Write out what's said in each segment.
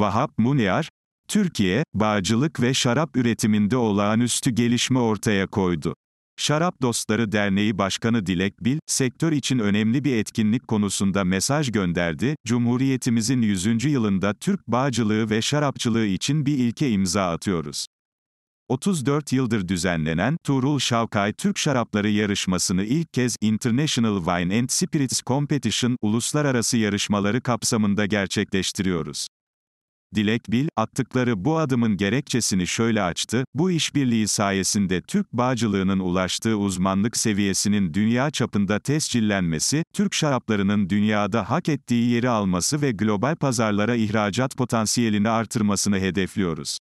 Vahap Munyar, Türkiye, bağcılık ve şarap üretiminde olağanüstü gelişme ortaya koydu. Şarap Dostları Derneği Başkanı Dilek Bil, sektör için önemli bir etkinlik konusunda mesaj gönderdi. Cumhuriyetimizin 100. yılında Türk bağcılığı ve şarapçılığı için bir ilke imza atıyoruz. 34 yıldır düzenlenen Tuğrul Şavkay Türk Şarapları yarışmasını ilk kez International Wine and Spirits Competition uluslararası yarışmaları kapsamında gerçekleştiriyoruz. Dilek Bil, attıkları bu adımın gerekçesini şöyle açtı, bu işbirliği sayesinde Türk bağcılığının ulaştığı uzmanlık seviyesinin dünya çapında tescillenmesi, Türk şaraplarının dünyada hak ettiği yeri alması ve global pazarlara ihracat potansiyelini artırmasını hedefliyoruz.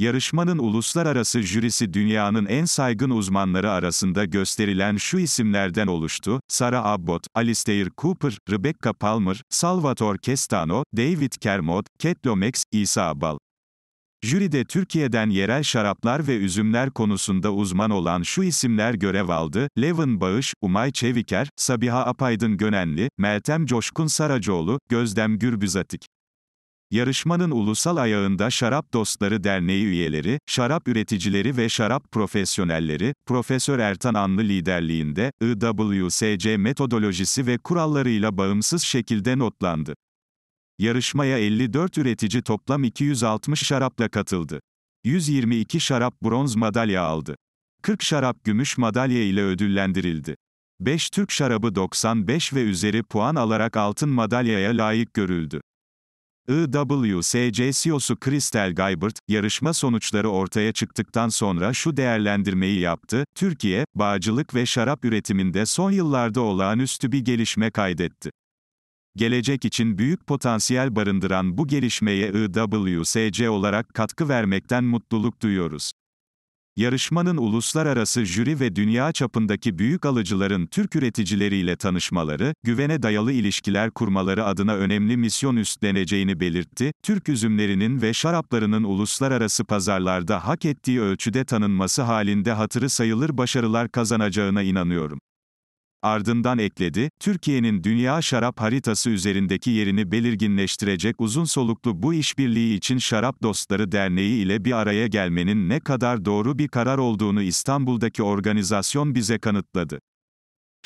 Yarışmanın uluslararası jürisi dünyanın en saygın uzmanları arasında gösterilen şu isimlerden oluştu, Sarah Abbott, Alistair Cooper, Rebecca Palmer, Salvatore Castano, David Kermod, Ketlomex, İsa Bal. Jüride Türkiye'den yerel şaraplar ve üzümler konusunda uzman olan şu isimler görev aldı, Levin Bağış, Umay Çeviker, Sabiha Apaydın Gönenli, Meltem Coşkun Saracoğlu, Gözdem Gürbüzatik. Yarışmanın ulusal ayağında Şarap Dostları Derneği üyeleri, şarap üreticileri ve şarap profesyonelleri, Profesör Ertan Anlı liderliğinde, IWSC metodolojisi ve kurallarıyla bağımsız şekilde notlandı. Yarışmaya 54 üretici toplam 260 şarapla katıldı. 122 şarap bronz madalya aldı. 40 şarap gümüş madalya ile ödüllendirildi. 5 Türk şarabı 95 ve üzeri puan alarak altın madalyaya layık görüldü. IWC CEO'su Kristel Gaybert, yarışma sonuçları ortaya çıktıktan sonra şu değerlendirmeyi yaptı, Türkiye, bağcılık ve şarap üretiminde son yıllarda olağanüstü bir gelişme kaydetti. Gelecek için büyük potansiyel barındıran bu gelişmeye IWSC olarak katkı vermekten mutluluk duyuyoruz yarışmanın uluslararası jüri ve dünya çapındaki büyük alıcıların Türk üreticileriyle tanışmaları, güvene dayalı ilişkiler kurmaları adına önemli misyon üstleneceğini belirtti, Türk üzümlerinin ve şaraplarının uluslararası pazarlarda hak ettiği ölçüde tanınması halinde hatırı sayılır başarılar kazanacağına inanıyorum. Ardından ekledi, Türkiye'nin dünya şarap haritası üzerindeki yerini belirginleştirecek uzun soluklu bu işbirliği için Şarap Dostları Derneği ile bir araya gelmenin ne kadar doğru bir karar olduğunu İstanbul'daki organizasyon bize kanıtladı.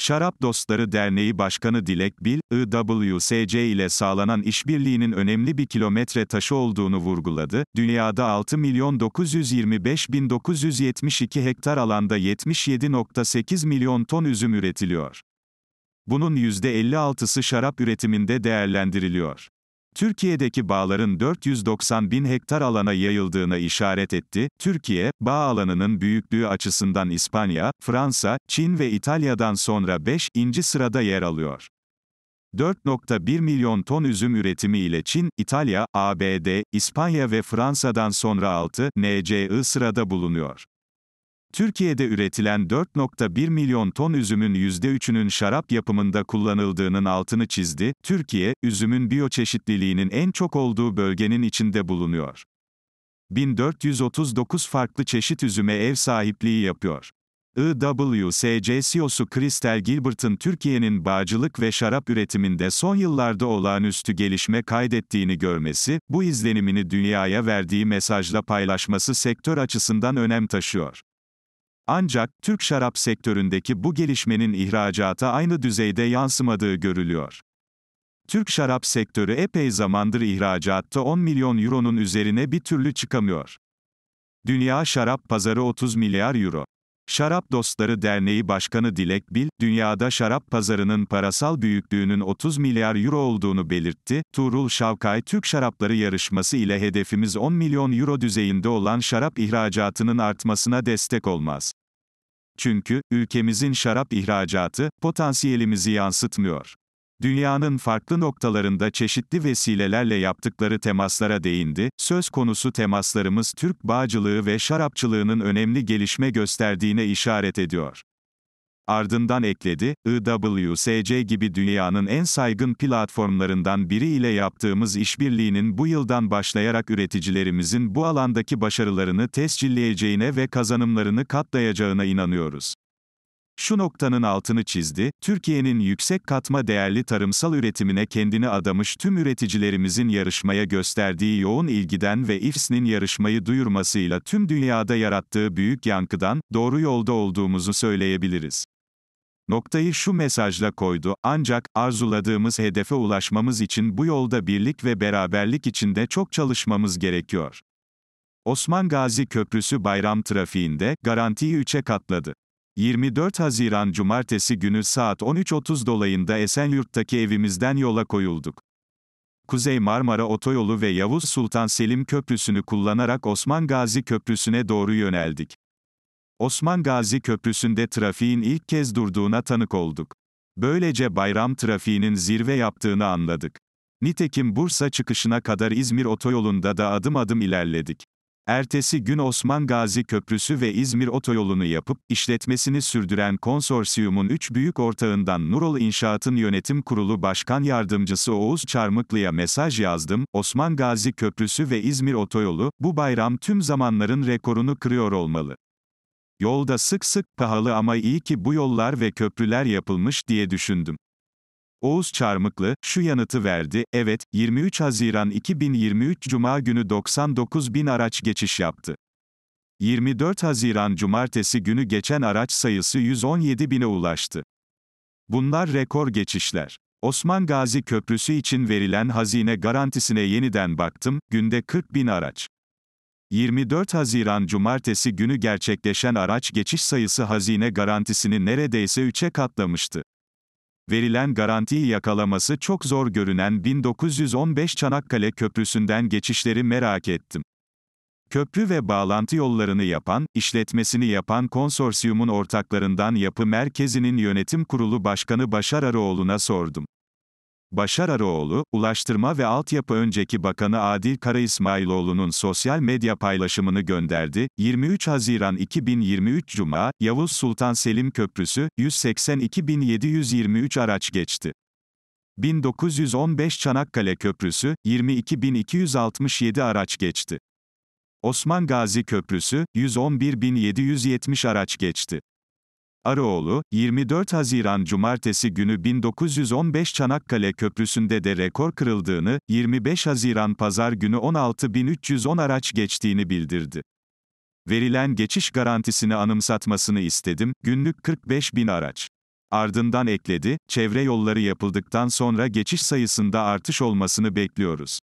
Şarap Dostları Derneği Başkanı Dilek Bil, IWSC ile sağlanan işbirliğinin önemli bir kilometre taşı olduğunu vurguladı. Dünyada 6 milyon 925.972 hektar alanda 77.8 milyon ton üzüm üretiliyor. Bunun %56'sı şarap üretiminde değerlendiriliyor. Türkiye'deki bağların 490 bin hektar alana yayıldığına işaret etti. Türkiye, bağ alanının büyüklüğü açısından İspanya, Fransa, Çin ve İtalya'dan sonra 5. sırada yer alıyor. 4.1 milyon ton üzüm üretimi ile Çin, İtalya, ABD, İspanya ve Fransa'dan sonra 6. NCI sırada bulunuyor. Türkiye'de üretilen 4.1 milyon ton üzümün %3'ünün şarap yapımında kullanıldığının altını çizdi. Türkiye, üzümün biyoçeşitliliğinin en çok olduğu bölgenin içinde bulunuyor. 1439 farklı çeşit üzüme ev sahipliği yapıyor. IWSC CEO'su Kristel Gilbert'ın Türkiye'nin bağcılık ve şarap üretiminde son yıllarda olağanüstü gelişme kaydettiğini görmesi, bu izlenimini dünyaya verdiği mesajla paylaşması sektör açısından önem taşıyor. Ancak Türk şarap sektöründeki bu gelişmenin ihracata aynı düzeyde yansımadığı görülüyor. Türk şarap sektörü epey zamandır ihracatta 10 milyon euronun üzerine bir türlü çıkamıyor. Dünya şarap pazarı 30 milyar euro. Şarap Dostları Derneği Başkanı Dilek Bil, dünyada şarap pazarının parasal büyüklüğünün 30 milyar euro olduğunu belirtti. Tuğrul Şavkay Türk Şarapları Yarışması ile hedefimiz 10 milyon euro düzeyinde olan şarap ihracatının artmasına destek olmaz. Çünkü, ülkemizin şarap ihracatı, potansiyelimizi yansıtmıyor. Dünyanın farklı noktalarında çeşitli vesilelerle yaptıkları temaslara değindi, söz konusu temaslarımız Türk bağcılığı ve şarapçılığının önemli gelişme gösterdiğine işaret ediyor. Ardından ekledi, IWSC gibi dünyanın en saygın platformlarından biri ile yaptığımız işbirliğinin bu yıldan başlayarak üreticilerimizin bu alandaki başarılarını tescilleyeceğine ve kazanımlarını katlayacağına inanıyoruz. Şu noktanın altını çizdi, Türkiye'nin yüksek katma değerli tarımsal üretimine kendini adamış tüm üreticilerimizin yarışmaya gösterdiği yoğun ilgiden ve IFS'nin yarışmayı duyurmasıyla tüm dünyada yarattığı büyük yankıdan, doğru yolda olduğumuzu söyleyebiliriz. Noktayı şu mesajla koydu, ancak, arzuladığımız hedefe ulaşmamız için bu yolda birlik ve beraberlik içinde çok çalışmamız gerekiyor. Osman Gazi Köprüsü bayram trafiğinde, garantiyi 3'e katladı. 24 Haziran Cumartesi günü saat 13.30 dolayında Esenyurt'taki evimizden yola koyulduk. Kuzey Marmara Otoyolu ve Yavuz Sultan Selim Köprüsü'nü kullanarak Osman Gazi Köprüsü'ne doğru yöneldik. Osman Gazi Köprüsü'nde trafiğin ilk kez durduğuna tanık olduk. Böylece bayram trafiğinin zirve yaptığını anladık. Nitekim Bursa çıkışına kadar İzmir otoyolunda da adım adım ilerledik. Ertesi gün Osman Gazi Köprüsü ve İzmir Otoyolu'nu yapıp, işletmesini sürdüren konsorsiyumun üç büyük ortağından Nurol İnşaat'ın yönetim kurulu başkan yardımcısı Oğuz Çarmıklı'ya mesaj yazdım, Osman Gazi Köprüsü ve İzmir Otoyolu, bu bayram tüm zamanların rekorunu kırıyor olmalı. Yolda sık sık pahalı ama iyi ki bu yollar ve köprüler yapılmış diye düşündüm. Oğuz Çarmıklı, şu yanıtı verdi, evet, 23 Haziran 2023 Cuma günü 99 bin araç geçiş yaptı. 24 Haziran Cumartesi günü geçen araç sayısı 117 bine ulaştı. Bunlar rekor geçişler. Osman Gazi Köprüsü için verilen hazine garantisine yeniden baktım, günde 40 bin araç. 24 Haziran Cumartesi günü gerçekleşen araç geçiş sayısı hazine garantisini neredeyse 3'e katlamıştı. Verilen garantiyi yakalaması çok zor görünen 1915 Çanakkale Köprüsü'nden geçişleri merak ettim. Köprü ve bağlantı yollarını yapan, işletmesini yapan konsorsiyumun ortaklarından Yapı Merkezi'nin yönetim kurulu başkanı Başar Arıoğlu'na sordum. Başar Aroğlu, Ulaştırma ve Altyapı önceki Bakanı Adil Kara İsmailoğlu'nun sosyal medya paylaşımını gönderdi. 23 Haziran 2023 Cuma, Yavuz Sultan Selim Köprüsü, 182.723 araç geçti. 1915 Çanakkale Köprüsü, 22.267 araç geçti. Osman Gazi Köprüsü, 111.770 araç geçti. Araoğlu, 24 Haziran Cumartesi günü 1915 Çanakkale Köprüsü'nde de rekor kırıldığını, 25 Haziran Pazar günü 16.310 araç geçtiğini bildirdi. Verilen geçiş garantisini anımsatmasını istedim, günlük 45 bin araç. Ardından ekledi, çevre yolları yapıldıktan sonra geçiş sayısında artış olmasını bekliyoruz.